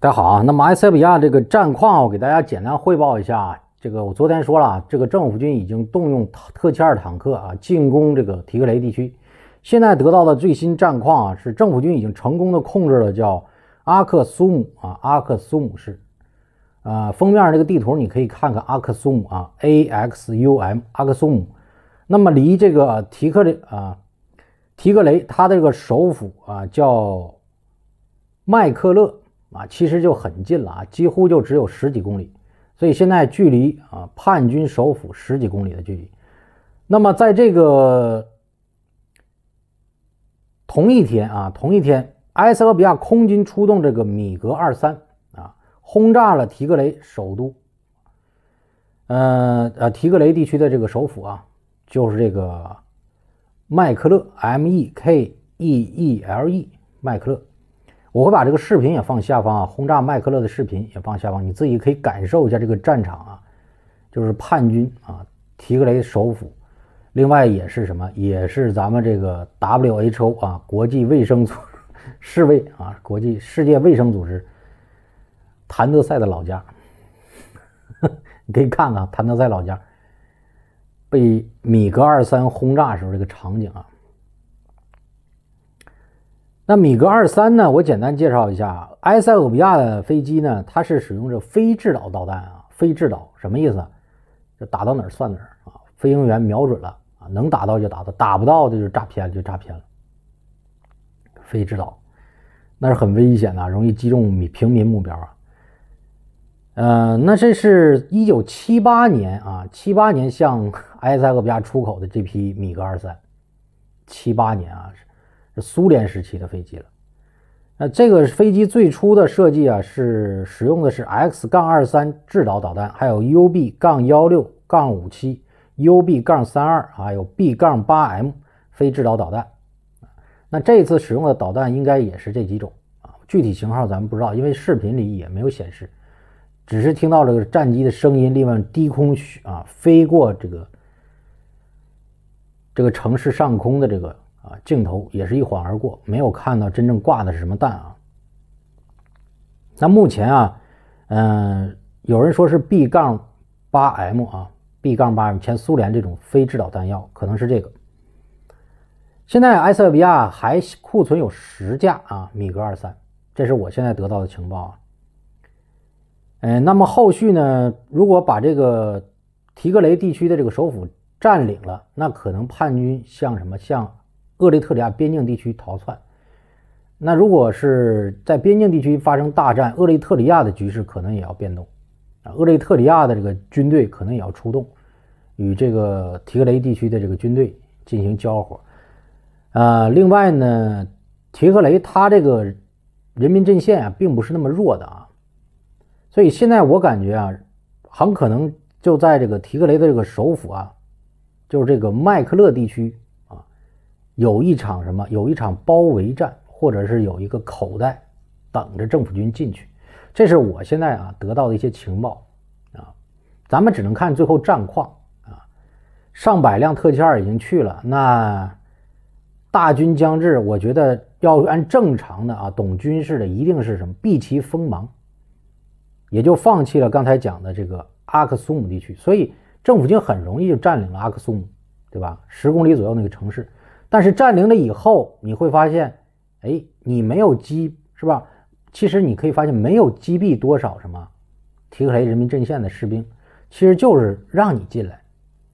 大家好啊，那么埃塞俄比亚这个战况，我给大家简单汇报一下这个我昨天说了，这个政府军已经动用特切二坦克啊，进攻这个提格雷地区。现在得到的最新战况啊，是政府军已经成功的控制了叫阿克苏姆啊，阿克苏姆市。呃，封面这个地图你可以看看阿克苏姆啊，A X U M 阿克苏姆。那么离这个提克里啊，提格雷，它这个首府啊叫麦克勒。啊，其实就很近了啊，几乎就只有十几公里，所以现在距离啊叛军首府十几公里的距离。那么在这个同一天啊，同一天，埃塞俄比亚空军出动这个米格二三啊，轰炸了提格雷首都，呃呃，提格雷地区的这个首府啊，就是这个麦克勒 （M E K E E L E） 麦克勒。我会把这个视频也放下方啊，轰炸麦克勒的视频也放下方，你自己可以感受一下这个战场啊，就是叛军啊，提格雷首府，另外也是什么，也是咱们这个 WHO 啊，国际卫生组织，世卫啊，国际世界卫生组织，谭德赛的老家，你可以看看谭德赛老家被米格二三轰炸时候这个场景啊。那米格二三呢？我简单介绍一下，埃塞俄比亚的飞机呢，它是使用着非制导导弹啊，非制导什么意思？就打到哪儿算哪儿啊？飞行员瞄准了啊，能打到就打到，打不到的就炸偏了，就炸偏了。非制导，那是很危险的，容易击中民平民目标啊。呃，那这是一九七八年啊，七八年向埃塞俄比亚出口的这批米格二三，七八年啊。苏联时期的飞机了，那这个飞机最初的设计啊，是使用的是 X 杠二三制导导弹，还有 UB 杠幺六杠五七、UB 杠三二还有 B 杠八 M 非制导导弹。那这次使用的导弹应该也是这几种啊，具体型号咱们不知道，因为视频里也没有显示，只是听到这个战机的声音，另外低空啊飞过这个这个城市上空的这个。镜头也是一晃而过，没有看到真正挂的是什么弹啊。那目前啊，嗯，有人说是 B 杠八 M 啊，B 杠八 M 前苏联这种非制导弹药可能是这个。现在埃塞俄比亚还库存有十架啊米格二三，这是我现在得到的情报啊。嗯，那么后续呢？如果把这个提格雷地区的这个首府占领了，那可能叛军像什么像。厄立特里亚边境地区逃窜，那如果是在边境地区发生大战，厄立特里亚的局势可能也要变动，啊，厄立特里亚的这个军队可能也要出动，与这个提格雷地区的这个军队进行交火，啊，另外呢，提格雷他这个人民阵线啊，并不是那么弱的啊，所以现在我感觉啊，很可能就在这个提格雷的这个首府啊，就是这个麦克勒地区。有一场什么？有一场包围战，或者是有一个口袋，等着政府军进去。这是我现在啊得到的一些情报，啊，咱们只能看最后战况啊。上百辆特七二已经去了，那大军将至，我觉得要按正常的啊，懂军事的一定是什么避其锋芒，也就放弃了刚才讲的这个阿克苏姆地区，所以政府军很容易就占领了阿克苏姆，对吧？十公里左右那个城市。但是占领了以后，你会发现，哎，你没有击是吧？其实你可以发现没有击毙多少什么，提克雷人民阵线的士兵，其实就是让你进来，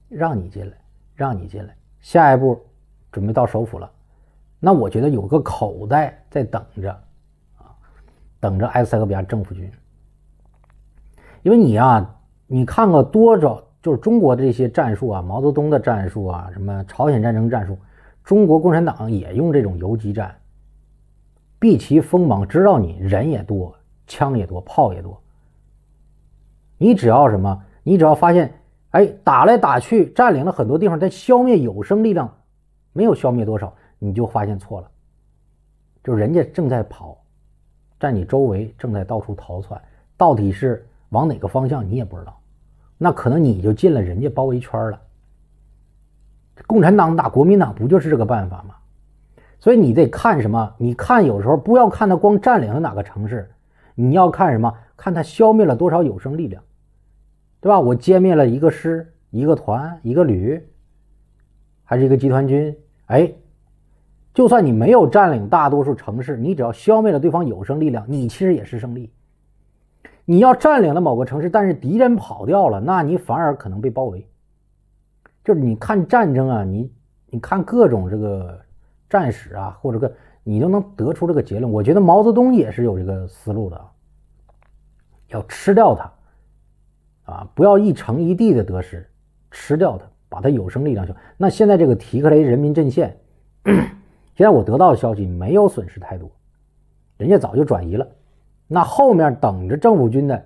让你进来，让你进来。下一步准备到首府了，那我觉得有个口袋在等着，啊，等着埃塞俄比亚政府军。因为你啊，你看过多少就是中国的这些战术啊，毛泽东的战术啊，什么朝鲜战争战术。中国共产党也用这种游击战，避其锋芒，知道你人也多，枪也多，炮也多。你只要什么？你只要发现，哎，打来打去，占领了很多地方，但消灭有生力量没有消灭多少，你就发现错了。就人家正在跑，在你周围正在到处逃窜，到底是往哪个方向你也不知道，那可能你就进了人家包围圈了。共产党打国民党不就是这个办法吗？所以你得看什么？你看有时候不要看他光占领了哪个城市，你要看什么？看他消灭了多少有生力量，对吧？我歼灭了一个师、一个团、一个旅，还是一个集团军？哎，就算你没有占领大多数城市，你只要消灭了对方有生力量，你其实也是胜利。你要占领了某个城市，但是敌人跑掉了，那你反而可能被包围。就是你看战争啊，你你看各种这个战史啊，或者个你都能得出这个结论。我觉得毛泽东也是有这个思路的，要吃掉他啊，不要一城一地的得失，吃掉他，把他有生力量去。那现在这个提克雷人民阵线，现在我得到的消息没有损失太多，人家早就转移了。那后面等着政府军的，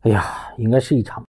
哎呀，应该是一场。